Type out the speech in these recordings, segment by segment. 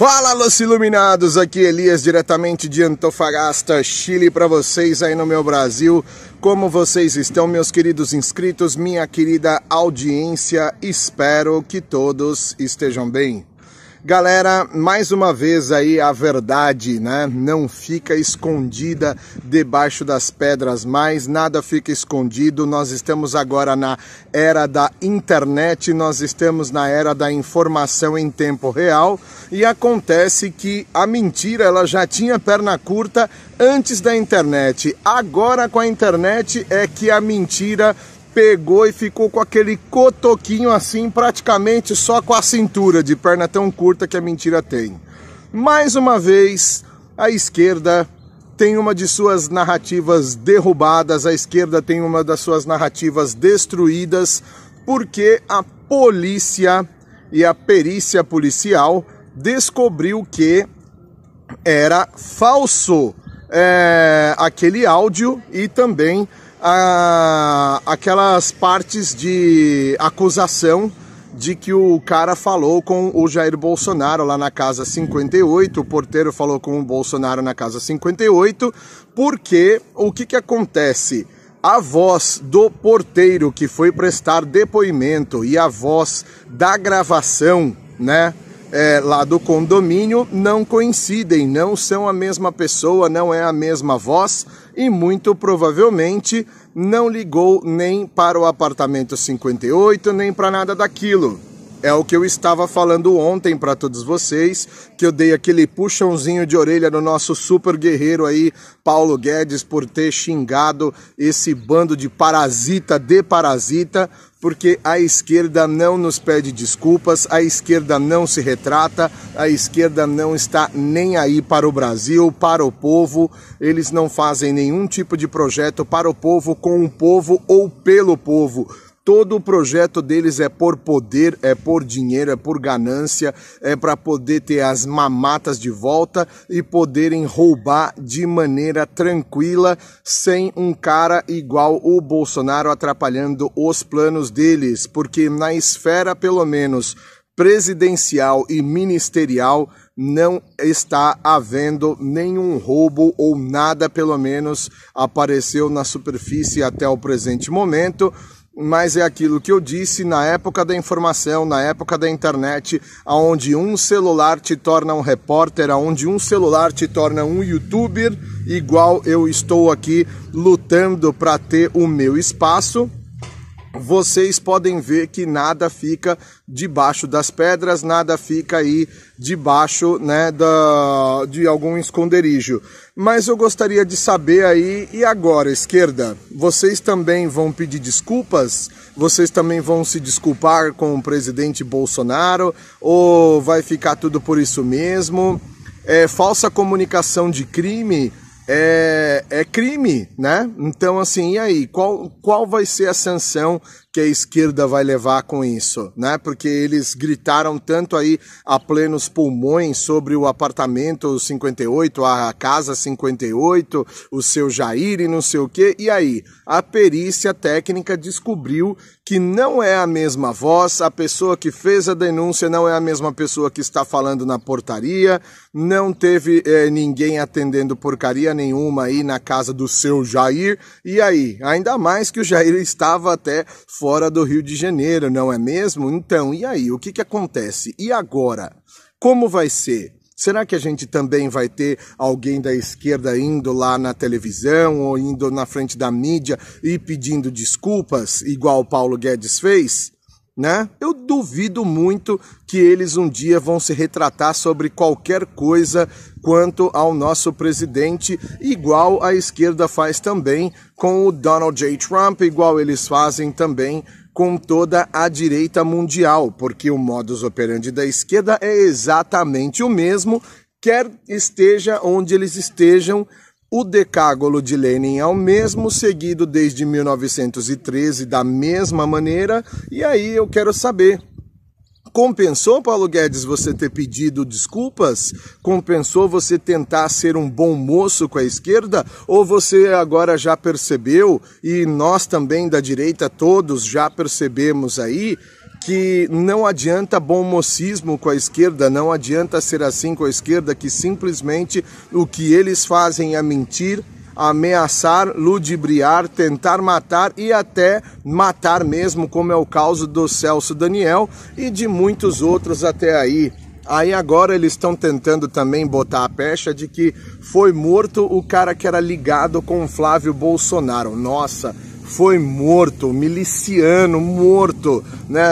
Fala, los iluminados! Aqui é Elias, diretamente de Antofagasta, Chile, para vocês aí no meu Brasil. Como vocês estão, meus queridos inscritos, minha querida audiência? Espero que todos estejam bem. Galera, mais uma vez aí a verdade, né? Não fica escondida debaixo das pedras mais, nada fica escondido. Nós estamos agora na era da internet, nós estamos na era da informação em tempo real e acontece que a mentira ela já tinha perna curta antes da internet. Agora com a internet é que a mentira pegou e ficou com aquele cotoquinho assim, praticamente só com a cintura, de perna tão curta que a mentira tem. Mais uma vez, a esquerda tem uma de suas narrativas derrubadas, a esquerda tem uma das suas narrativas destruídas, porque a polícia e a perícia policial descobriu que era falso é, aquele áudio e também a, aquelas partes de acusação de que o cara falou com o Jair Bolsonaro lá na casa 58, o porteiro falou com o Bolsonaro na casa 58, porque o que, que acontece? a voz do porteiro que foi prestar depoimento e a voz da gravação, né? é, lá do condomínio não coincidem, não são a mesma pessoa, não é a mesma voz e muito provavelmente não ligou nem para o apartamento 58, nem para nada daquilo. É o que eu estava falando ontem para todos vocês, que eu dei aquele puxãozinho de orelha no nosso super guerreiro aí, Paulo Guedes, por ter xingado esse bando de parasita de parasita, porque a esquerda não nos pede desculpas, a esquerda não se retrata, a esquerda não está nem aí para o Brasil, para o povo, eles não fazem nenhum tipo de projeto para o povo, com o povo ou pelo povo Todo o projeto deles é por poder, é por dinheiro, é por ganância, é para poder ter as mamatas de volta e poderem roubar de maneira tranquila, sem um cara igual o Bolsonaro atrapalhando os planos deles, porque na esfera, pelo menos, presidencial e ministerial, não está havendo nenhum roubo ou nada, pelo menos, apareceu na superfície até o presente momento mas é aquilo que eu disse na época da informação, na época da internet, aonde um celular te torna um repórter, aonde um celular te torna um youtuber, igual eu estou aqui lutando para ter o meu espaço vocês podem ver que nada fica debaixo das pedras, nada fica aí debaixo né, da, de algum esconderijo. Mas eu gostaria de saber aí, e agora, esquerda? Vocês também vão pedir desculpas? Vocês também vão se desculpar com o presidente Bolsonaro? Ou vai ficar tudo por isso mesmo? É, falsa comunicação de crime? é, é crime, né? Então, assim, e aí? Qual, qual vai ser a sanção que a esquerda vai levar com isso, né? Porque eles gritaram tanto aí a plenos pulmões sobre o apartamento 58, a casa 58, o seu Jair e não sei o quê. E aí, a perícia técnica descobriu que não é a mesma voz, a pessoa que fez a denúncia não é a mesma pessoa que está falando na portaria, não teve eh, ninguém atendendo porcaria nenhuma aí na casa do seu Jair. E aí, ainda mais que o Jair estava até fora do Rio de Janeiro, não é mesmo? Então, e aí? O que, que acontece? E agora? Como vai ser? Será que a gente também vai ter alguém da esquerda indo lá na televisão ou indo na frente da mídia e pedindo desculpas, igual o Paulo Guedes fez? né? Eu duvido muito que eles um dia vão se retratar sobre qualquer coisa quanto ao nosso presidente, igual a esquerda faz também com o Donald J. Trump, igual eles fazem também com toda a direita mundial, porque o modus operandi da esquerda é exatamente o mesmo, quer esteja onde eles estejam o Decágolo de Lenin é o mesmo, seguido desde 1913 da mesma maneira. E aí eu quero saber Compensou, Paulo Guedes, você ter pedido desculpas? Compensou você tentar ser um bom moço com a esquerda? Ou você agora já percebeu, e nós também da direita todos já percebemos aí, que não adianta bom mocismo com a esquerda, não adianta ser assim com a esquerda, que simplesmente o que eles fazem é mentir, ameaçar, ludibriar, tentar matar e até matar mesmo, como é o caso do Celso Daniel e de muitos outros até aí. Aí agora eles estão tentando também botar a pecha de que foi morto o cara que era ligado com Flávio Bolsonaro. Nossa, foi morto, miliciano morto, né?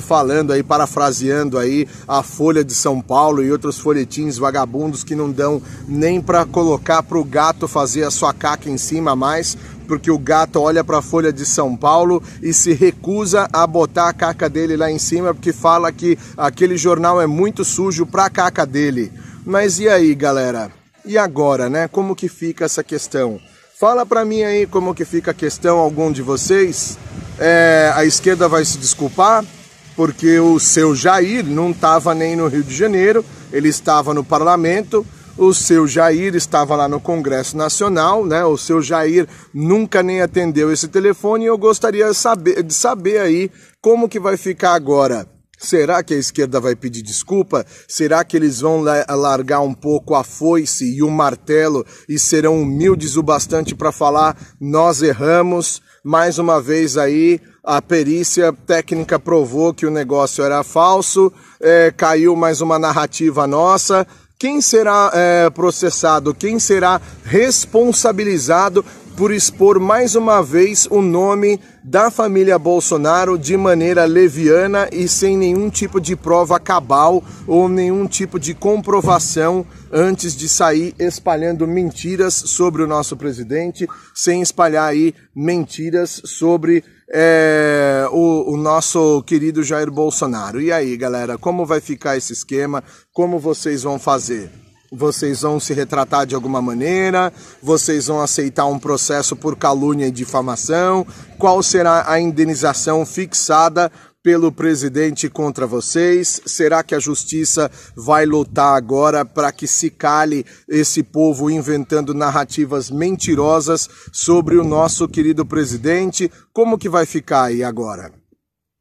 falando aí, parafraseando aí a Folha de São Paulo e outros folhetins vagabundos que não dão nem para colocar para o gato fazer a sua caca em cima mais, porque o gato olha para a Folha de São Paulo e se recusa a botar a caca dele lá em cima porque fala que aquele jornal é muito sujo para a caca dele. Mas e aí, galera? E agora, né? Como que fica essa questão? Fala para mim aí como que fica a questão, algum de vocês. É, a esquerda vai se desculpar porque o seu Jair não estava nem no Rio de Janeiro, ele estava no parlamento, o seu Jair estava lá no Congresso Nacional, né? O seu Jair nunca nem atendeu esse telefone e eu gostaria saber, de saber aí como que vai ficar agora Será que a esquerda vai pedir desculpa? Será que eles vão largar um pouco a foice e o martelo e serão humildes o bastante para falar nós erramos? Mais uma vez aí, a perícia técnica provou que o negócio era falso, é, caiu mais uma narrativa nossa. Quem será é, processado? Quem será responsabilizado por expor mais uma vez o nome da família Bolsonaro de maneira leviana e sem nenhum tipo de prova cabal ou nenhum tipo de comprovação antes de sair espalhando mentiras sobre o nosso presidente, sem espalhar aí mentiras sobre é, o, o, nosso querido Jair Bolsonaro. E aí, galera, como vai ficar esse esquema? Como vocês vão fazer? vocês vão se retratar de alguma maneira, vocês vão aceitar um processo por calúnia e difamação, qual será a indenização fixada pelo presidente contra vocês? Será que a justiça vai lutar agora para que se cale esse povo inventando narrativas mentirosas sobre o nosso querido presidente? Como que vai ficar aí agora?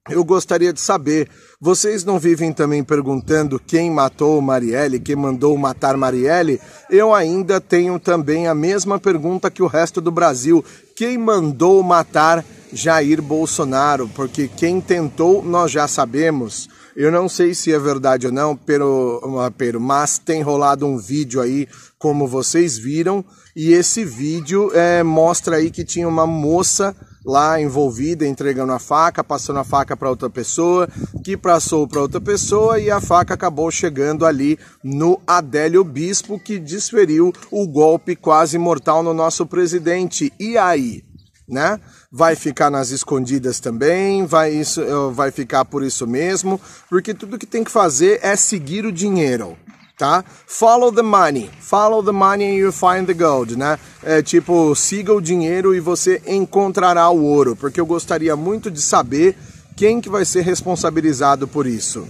Eu gostaria de saber, vocês não vivem também perguntando quem matou Marielle, quem mandou matar Marielle? Eu ainda tenho também a mesma pergunta que o resto do Brasil: quem mandou matar Jair Bolsonaro? Porque quem tentou nós já sabemos. Eu não sei se é verdade ou não, pero, ah, pero, mas tem rolado um vídeo aí, como vocês viram, e esse vídeo é, mostra aí que tinha uma moça lá envolvida, entregando a faca, passando a faca para outra pessoa, que passou para outra pessoa e a faca acabou chegando ali no Adélio Bispo, que desferiu o golpe quase mortal no nosso presidente. E aí? Né? Vai ficar nas escondidas também, vai, isso, eh, vai ficar por isso mesmo, porque tudo que tem que fazer é seguir o dinheiro tá? Follow the money, follow the money and you find the gold, né? É tipo, siga o dinheiro e você encontrará o ouro, porque eu gostaria muito de saber quem que vai ser responsabilizado por isso,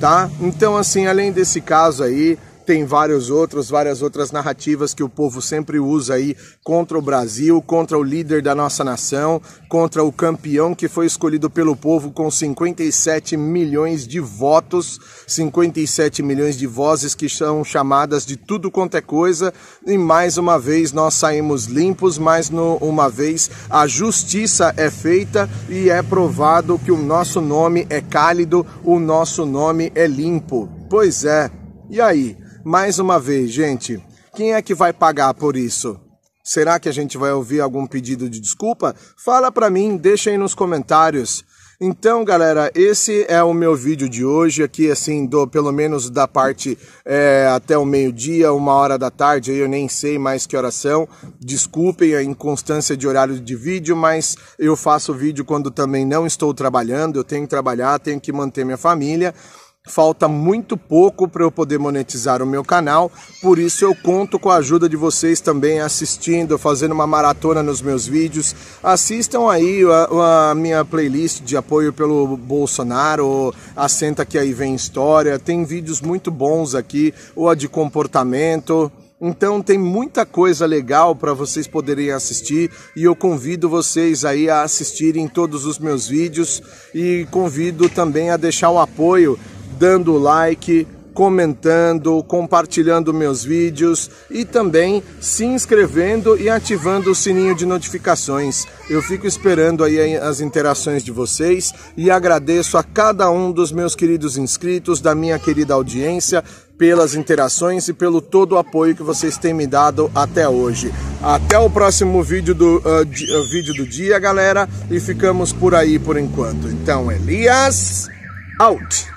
tá? Então, assim, além desse caso aí, tem vários outros, várias outras narrativas que o povo sempre usa aí contra o Brasil, contra o líder da nossa nação, contra o campeão que foi escolhido pelo povo com 57 milhões de votos, 57 milhões de vozes que são chamadas de tudo quanto é coisa, e mais uma vez nós saímos limpos, mais no, uma vez a justiça é feita e é provado que o nosso nome é cálido, o nosso nome é limpo. Pois é. E aí, mais uma vez, gente, quem é que vai pagar por isso? Será que a gente vai ouvir algum pedido de desculpa? Fala para mim, deixa aí nos comentários. Então, galera, esse é o meu vídeo de hoje aqui, assim, do pelo menos da parte é, até o meio-dia, uma hora da tarde, aí eu nem sei mais que horas são. Desculpem a inconstância de horário de vídeo, mas eu faço vídeo quando também não estou trabalhando, eu tenho que trabalhar, tenho que manter minha família. Falta muito pouco para eu poder monetizar o meu canal, por isso eu conto com a ajuda de vocês também assistindo, fazendo uma maratona nos meus vídeos. Assistam aí a, a minha playlist de apoio pelo Bolsonaro, assenta que aí vem história, tem vídeos muito bons aqui, ou a de comportamento. Então tem muita coisa legal para vocês poderem assistir e eu convido vocês aí a assistirem todos os meus vídeos e convido também a deixar o apoio dando like, comentando, compartilhando meus vídeos e também se inscrevendo e ativando o sininho de notificações. Eu fico esperando aí as interações de vocês e agradeço a cada um dos meus queridos inscritos, da minha querida audiência, pelas interações e pelo todo o apoio que vocês têm me dado até hoje. Até o próximo vídeo do, uh, uh, vídeo do dia, galera, e ficamos por aí por enquanto. Então, Elias, out!